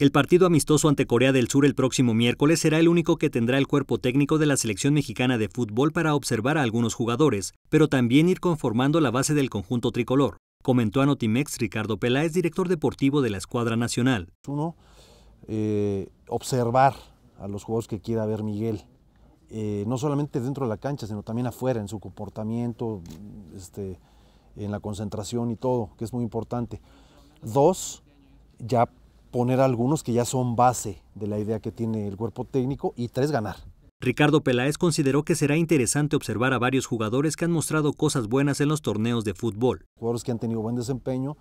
El partido amistoso ante Corea del Sur el próximo miércoles será el único que tendrá el cuerpo técnico de la selección mexicana de fútbol para observar a algunos jugadores, pero también ir conformando la base del conjunto tricolor, comentó a Notimex Ricardo Peláez, director deportivo de la escuadra nacional. Uno, eh, observar a los jugadores que quiera ver Miguel, eh, no solamente dentro de la cancha, sino también afuera, en su comportamiento, este, en la concentración y todo, que es muy importante. Dos, ya poner algunos que ya son base de la idea que tiene el cuerpo técnico y tres, ganar. Ricardo Peláez consideró que será interesante observar a varios jugadores que han mostrado cosas buenas en los torneos de fútbol. Jugadores que han tenido buen desempeño,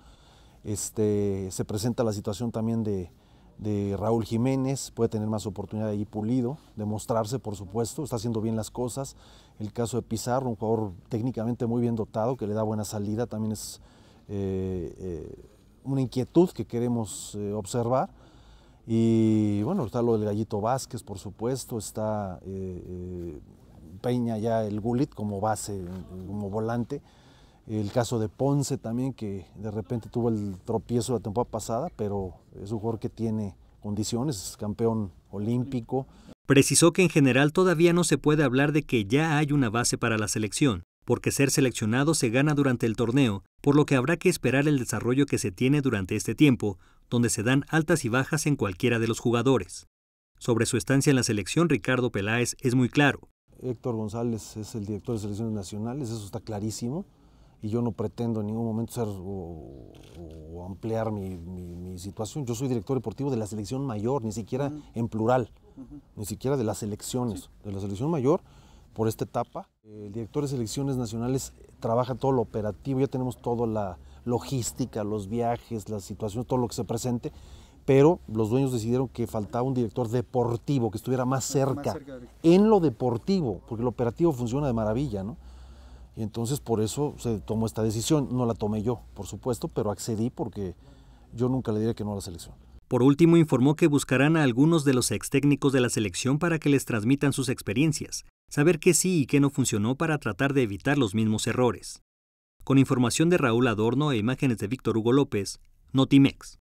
este, se presenta la situación también de, Raúl Jiménez, puede tener más oportunidad ahí pulido, demostrarse por supuesto, está haciendo bien las cosas. El caso de Pizarro, un jugador técnicamente muy bien dotado, que le da buena salida, también es eh, eh, una inquietud que queremos eh, observar. Y bueno, está lo del Gallito Vázquez, por supuesto, está eh, eh, Peña ya el Gulit como base, como volante. El caso de Ponce también, que de repente tuvo el tropiezo la temporada pasada, pero es un jugador que tiene condiciones, es campeón olímpico. Precisó que en general todavía no se puede hablar de que ya hay una base para la selección, porque ser seleccionado se gana durante el torneo por lo que habrá que esperar el desarrollo que se tiene durante este tiempo, donde se dan altas y bajas en cualquiera de los jugadores. Sobre su estancia en la selección, Ricardo Peláez es muy claro. Héctor González es el director de selecciones nacionales, eso está clarísimo, y yo no pretendo en ningún momento ampliar mi, situación. Yo soy director deportivo de la selección mayor, ni siquiera en plural, ni siquiera de las selecciones, de la selección mayor por esta etapa. El director de selecciones nacionales trabaja todo lo operativo, ya tenemos toda la logística, los viajes, la situación, todo lo que se presente, pero los dueños decidieron que faltaba un director deportivo que estuviera más cerca, en lo deportivo, porque el operativo funciona de maravilla, ¿no? Y entonces por eso se tomó esta decisión, no la tomé yo, por supuesto, pero accedí porque yo nunca le diré que no a la selección. Por último, informó que buscarán a algunos de los ex técnicos de la selección para que les transmitan sus experiencias saber qué sí y qué no funcionó para tratar de evitar los mismos errores. Con información de Raúl Adorno e imágenes de Víctor Hugo López, Notimex.